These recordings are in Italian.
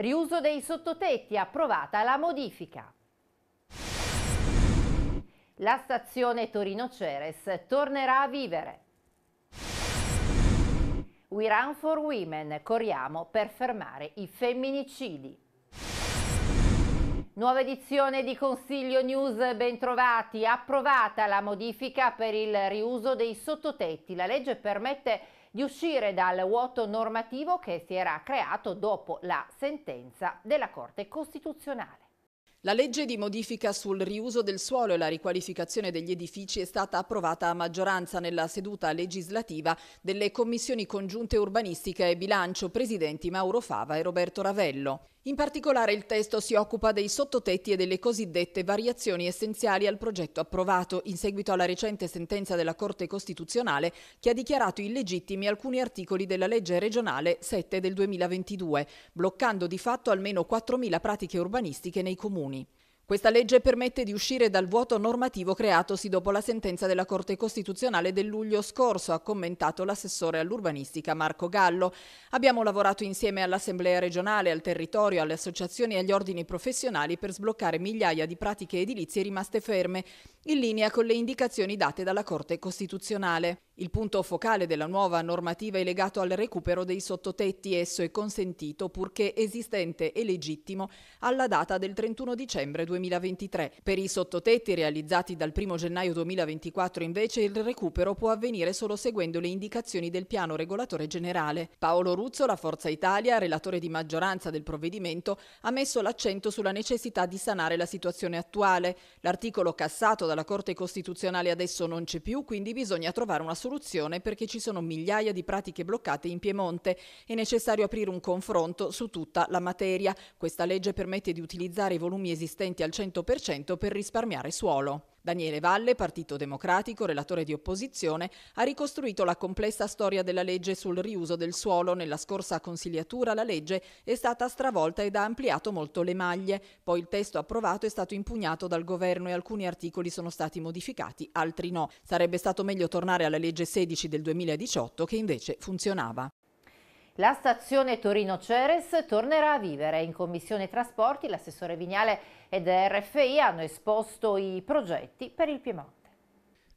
Riuso dei sottotetti, approvata la modifica. La stazione Torino Ceres tornerà a vivere. We Run for Women, corriamo per fermare i femminicidi. Nuova edizione di Consiglio News, bentrovati. Approvata la modifica per il riuso dei sottotetti. La legge permette di uscire dal vuoto normativo che si era creato dopo la sentenza della Corte Costituzionale. La legge di modifica sul riuso del suolo e la riqualificazione degli edifici è stata approvata a maggioranza nella seduta legislativa delle commissioni congiunte urbanistica e bilancio presidenti Mauro Fava e Roberto Ravello. In particolare il testo si occupa dei sottotetti e delle cosiddette variazioni essenziali al progetto approvato in seguito alla recente sentenza della Corte Costituzionale che ha dichiarato illegittimi alcuni articoli della legge regionale 7 del 2022, bloccando di fatto almeno 4.000 pratiche urbanistiche nei comuni. Questa legge permette di uscire dal vuoto normativo creatosi dopo la sentenza della Corte Costituzionale del luglio scorso, ha commentato l'assessore all'urbanistica Marco Gallo. Abbiamo lavorato insieme all'Assemblea regionale, al territorio, alle associazioni e agli ordini professionali per sbloccare migliaia di pratiche edilizie rimaste ferme in linea con le indicazioni date dalla Corte Costituzionale. Il punto focale della nuova normativa è legato al recupero dei sottotetti. Esso è consentito purché esistente e legittimo alla data del 31 dicembre 2023. Per i sottotetti realizzati dal 1 gennaio 2024 invece il recupero può avvenire solo seguendo le indicazioni del piano regolatore generale. Paolo Ruzzo, la Forza Italia, relatore di maggioranza del provvedimento, ha messo l'accento sulla necessità di sanare la situazione attuale. L'articolo cassato dalla Corte Costituzionale adesso non c'è più, quindi bisogna trovare una soluzione perché ci sono migliaia di pratiche bloccate in Piemonte. È necessario aprire un confronto su tutta la materia. Questa legge permette di utilizzare i volumi esistenti al 100% per risparmiare suolo. Daniele Valle, Partito Democratico, relatore di opposizione, ha ricostruito la complessa storia della legge sul riuso del suolo. Nella scorsa consigliatura la legge è stata stravolta ed ha ampliato molto le maglie. Poi il testo approvato è stato impugnato dal governo e alcuni articoli sono stati modificati, altri no. Sarebbe stato meglio tornare alla legge 16 del 2018 che invece funzionava. La stazione Torino Ceres tornerà a vivere. In Commissione Trasporti l'assessore Vignale ed RFI hanno esposto i progetti per il Piemonte.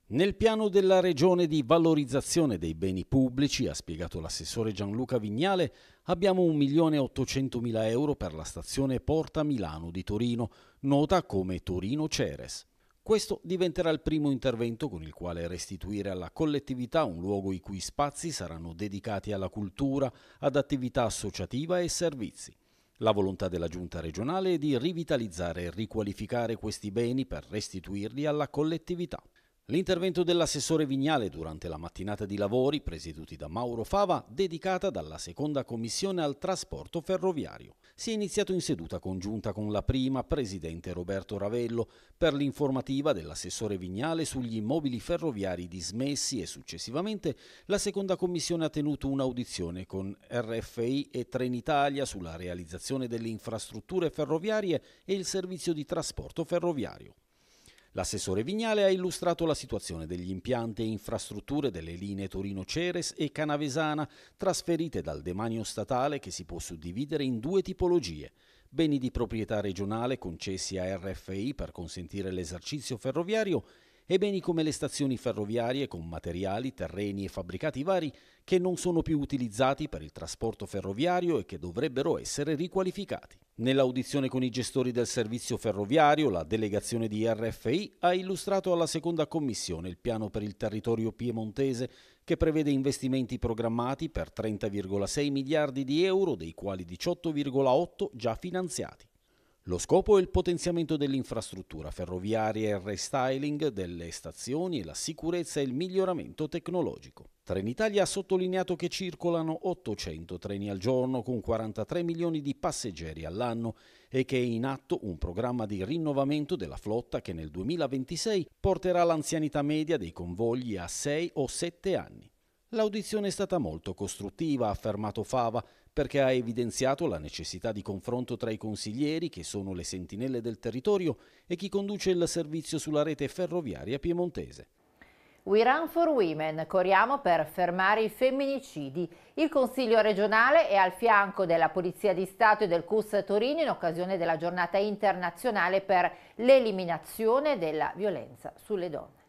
Nel piano della regione di valorizzazione dei beni pubblici, ha spiegato l'assessore Gianluca Vignale, abbiamo 1.800.000 euro per la stazione Porta Milano di Torino, nota come Torino Ceres. Questo diventerà il primo intervento con il quale restituire alla collettività un luogo i cui spazi saranno dedicati alla cultura, ad attività associativa e servizi. La volontà della Giunta regionale è di rivitalizzare e riqualificare questi beni per restituirli alla collettività. L'intervento dell'assessore Vignale durante la mattinata di lavori presieduti da Mauro Fava, dedicata dalla seconda commissione al trasporto ferroviario. Si è iniziato in seduta congiunta con la prima, presidente Roberto Ravello, per l'informativa dell'assessore Vignale sugli immobili ferroviari dismessi e successivamente la seconda commissione ha tenuto un'audizione con RFI e Trenitalia sulla realizzazione delle infrastrutture ferroviarie e il servizio di trasporto ferroviario. L'assessore Vignale ha illustrato la situazione degli impianti e infrastrutture delle linee Torino-Ceres e Canavesana, trasferite dal demanio statale che si può suddividere in due tipologie beni di proprietà regionale concessi a RFI per consentire l'esercizio ferroviario e beni come le stazioni ferroviarie con materiali, terreni e fabbricati vari che non sono più utilizzati per il trasporto ferroviario e che dovrebbero essere riqualificati. Nell'audizione con i gestori del servizio ferroviario, la delegazione di RFI ha illustrato alla seconda commissione il piano per il territorio piemontese che prevede investimenti programmati per 30,6 miliardi di euro, dei quali 18,8 già finanziati. Lo scopo è il potenziamento dell'infrastruttura ferroviaria e il restyling delle stazioni la sicurezza e il miglioramento tecnologico. Trenitalia ha sottolineato che circolano 800 treni al giorno con 43 milioni di passeggeri all'anno e che è in atto un programma di rinnovamento della flotta che nel 2026 porterà l'anzianità media dei convogli a 6 o 7 anni. L'audizione è stata molto costruttiva, ha affermato Fava, perché ha evidenziato la necessità di confronto tra i consiglieri, che sono le sentinelle del territorio, e chi conduce il servizio sulla rete ferroviaria piemontese. We Run for Women, corriamo per fermare i femminicidi. Il Consiglio regionale è al fianco della Polizia di Stato e del CUS Torino in occasione della giornata internazionale per l'eliminazione della violenza sulle donne.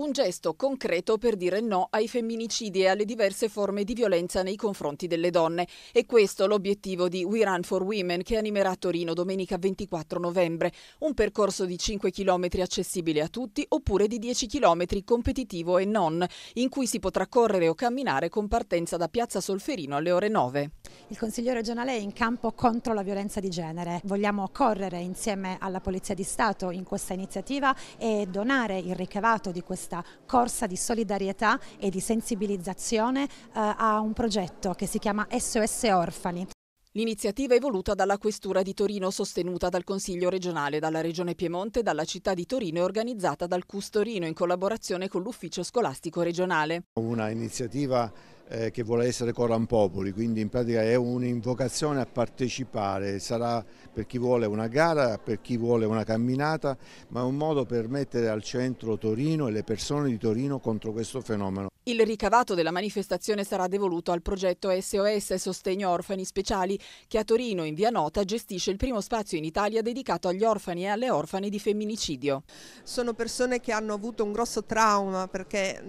Un gesto concreto per dire no ai femminicidi e alle diverse forme di violenza nei confronti delle donne. E questo l'obiettivo di We Run for Women che animerà Torino domenica 24 novembre. Un percorso di 5 km accessibile a tutti oppure di 10 km competitivo e non, in cui si potrà correre o camminare con partenza da Piazza Solferino alle ore 9. Il Consiglio regionale è in campo contro la violenza di genere. Vogliamo correre insieme alla Polizia di Stato in questa iniziativa e donare il ricavato di questa questa corsa di solidarietà e di sensibilizzazione eh, a un progetto che si chiama SOS Orfani. L'iniziativa è voluta dalla Questura di Torino, sostenuta dal Consiglio regionale, dalla Regione Piemonte, dalla città di Torino e organizzata dal Custorino in collaborazione con l'Ufficio scolastico regionale. Una iniziativa eh, che vuole essere Corampopoli, quindi in pratica è un'invocazione a partecipare, sarà per chi vuole una gara, per chi vuole una camminata, ma è un modo per mettere al centro Torino e le persone di Torino contro questo fenomeno. Il ricavato della manifestazione sarà devoluto al progetto SOS Sostegno Orfani Speciali che a Torino in via Nota gestisce il primo spazio in Italia dedicato agli orfani e alle orfane di femminicidio. Sono persone che hanno avuto un grosso trauma perché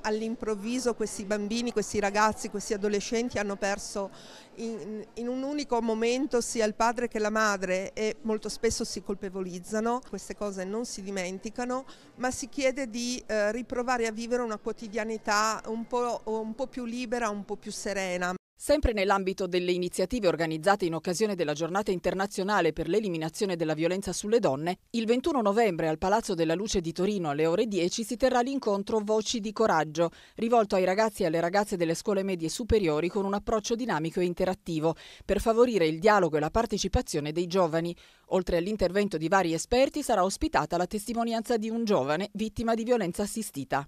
all'improvviso questi bambini, questi ragazzi, questi adolescenti hanno perso in, in un unico momento sia il padre che la madre e molto spesso si colpevolizzano, queste cose non si dimenticano, ma si chiede di eh, riprovare a vivere una quotidianità un po', un po più libera, un po' più serena. Sempre nell'ambito delle iniziative organizzate in occasione della giornata internazionale per l'eliminazione della violenza sulle donne, il 21 novembre al Palazzo della Luce di Torino alle ore 10 si terrà l'incontro Voci di Coraggio, rivolto ai ragazzi e alle ragazze delle scuole medie superiori con un approccio dinamico e interattivo, per favorire il dialogo e la partecipazione dei giovani. Oltre all'intervento di vari esperti sarà ospitata la testimonianza di un giovane vittima di violenza assistita.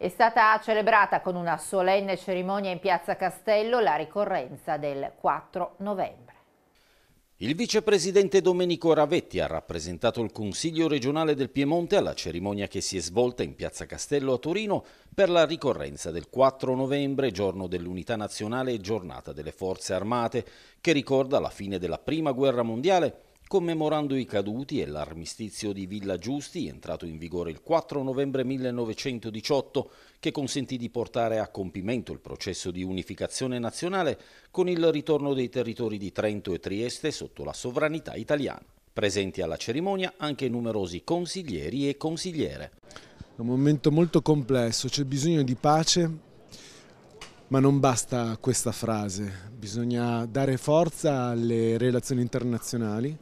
È stata celebrata con una solenne cerimonia in Piazza Castello la ricorrenza del 4 novembre. Il vicepresidente Domenico Ravetti ha rappresentato il Consiglio regionale del Piemonte alla cerimonia che si è svolta in Piazza Castello a Torino per la ricorrenza del 4 novembre, giorno dell'unità nazionale e giornata delle forze armate, che ricorda la fine della prima guerra mondiale commemorando i caduti e l'armistizio di Villa Giusti, entrato in vigore il 4 novembre 1918, che consentì di portare a compimento il processo di unificazione nazionale con il ritorno dei territori di Trento e Trieste sotto la sovranità italiana. Presenti alla cerimonia anche numerosi consiglieri e consigliere. È un momento molto complesso, c'è bisogno di pace, ma non basta questa frase, bisogna dare forza alle relazioni internazionali,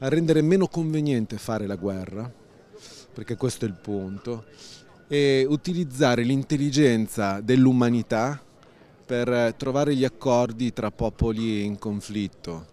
a rendere meno conveniente fare la guerra, perché questo è il punto, e utilizzare l'intelligenza dell'umanità per trovare gli accordi tra popoli in conflitto.